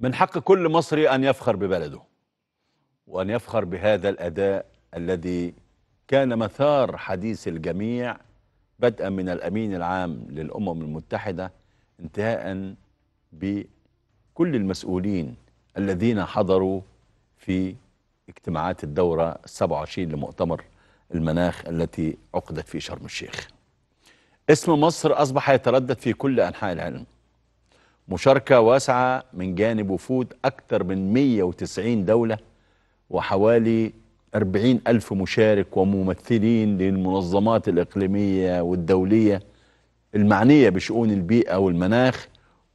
من حق كل مصري أن يفخر ببلده وأن يفخر بهذا الأداء الذي كان مثار حديث الجميع بدءا من الأمين العام للأمم المتحدة انتهاء بكل المسؤولين الذين حضروا في اجتماعات الدورة 27 لمؤتمر المناخ التي عقدت في شرم الشيخ اسم مصر أصبح يتردد في كل أنحاء العالم مشاركة واسعة من جانب وفود أكثر من 190 دولة وحوالي 40 ألف مشارك وممثلين للمنظمات الإقليمية والدولية المعنية بشؤون البيئة والمناخ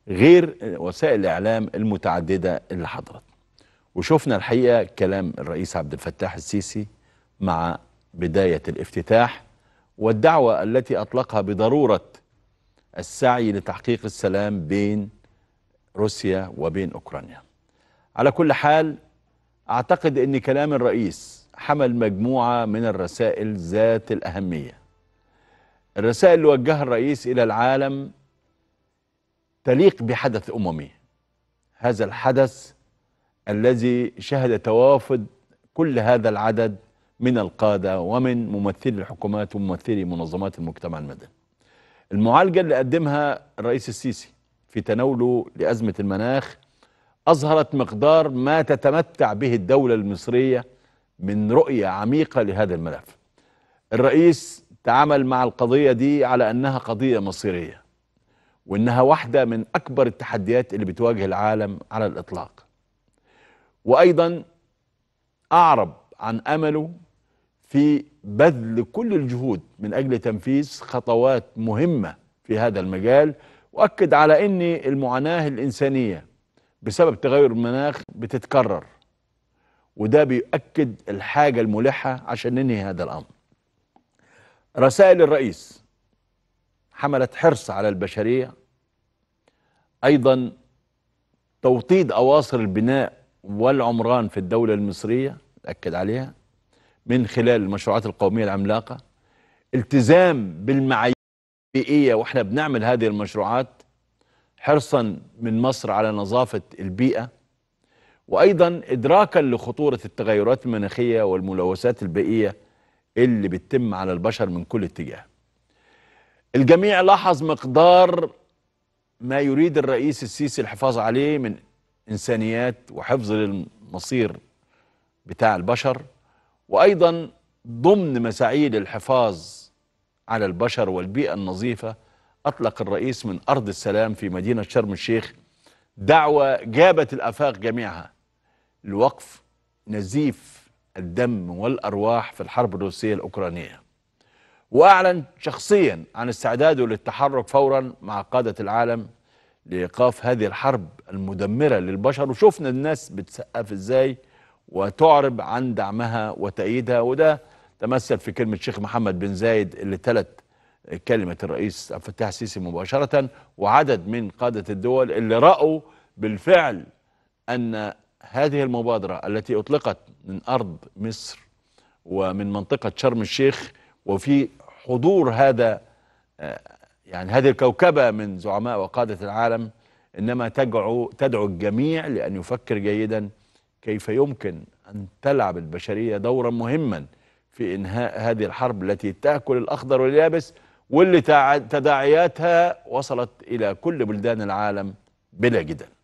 غير وسائل الإعلام المتعددة اللي حضرت وشفنا الحقيقة كلام الرئيس عبد الفتاح السيسي مع بداية الافتتاح والدعوة التي أطلقها بضرورة السعي لتحقيق السلام بين روسيا وبين أوكرانيا على كل حال أعتقد أن كلام الرئيس حمل مجموعة من الرسائل ذات الأهمية الرسائل اللي وجهها الرئيس إلى العالم تليق بحدث أممي هذا الحدث الذي شهد توافد كل هذا العدد من القادة ومن ممثلي الحكومات وممثلي منظمات المجتمع المدني المعالجة اللي قدمها الرئيس السيسي في تناوله لأزمة المناخ أظهرت مقدار ما تتمتع به الدولة المصرية من رؤية عميقة لهذا الملف الرئيس تعامل مع القضية دي على أنها قضية مصيرية وأنها واحدة من أكبر التحديات اللي بتواجه العالم على الإطلاق وأيضا أعرب عن أمله في بذل كل الجهود من أجل تنفيذ خطوات مهمة في هذا المجال واكد على ان المعاناه الانسانيه بسبب تغير المناخ بتتكرر وده بيؤكد الحاجه الملحه عشان ننهي هذا الامر رسائل الرئيس حملت حرص على البشريه ايضا توطيد اواصر البناء والعمران في الدوله المصريه اكد عليها من خلال المشروعات القوميه العملاقه التزام بالمعايير بيئية وإحنا بنعمل هذه المشروعات حرصا من مصر على نظافة البيئة وأيضا إدراكا لخطورة التغيرات المناخية والملوثات البيئية اللي بتتم على البشر من كل اتجاه الجميع لاحظ مقدار ما يريد الرئيس السيسي الحفاظ عليه من إنسانيات وحفظ للمصير بتاع البشر وأيضا ضمن مساعيد الحفاظ على البشر والبيئة النظيفة أطلق الرئيس من أرض السلام في مدينة شرم الشيخ دعوة جابت الآفاق جميعها لوقف نزيف الدم والأرواح في الحرب الروسية الأوكرانية وأعلن شخصيا عن استعداده للتحرك فورا مع قادة العالم لإيقاف هذه الحرب المدمرة للبشر وشفنا الناس بتسقف إزاي وتعرب عن دعمها وتأييدها وده تمثل في كلمة شيخ محمد بن زايد اللي تلت كلمة الرئيس عبد الفتاح السيسي مباشرة وعدد من قادة الدول اللي رأوا بالفعل أن هذه المبادرة التي أطلقت من أرض مصر ومن منطقة شرم الشيخ وفي حضور هذا يعني هذه الكوكبة من زعماء وقادة العالم إنما تدعو, تدعو الجميع لأن يفكر جيدا كيف يمكن أن تلعب البشرية دورا مهما في إنهاء هذه الحرب التي تأكل الأخضر واليابس واللي تداعياتها وصلت إلى كل بلدان العالم بلا جدل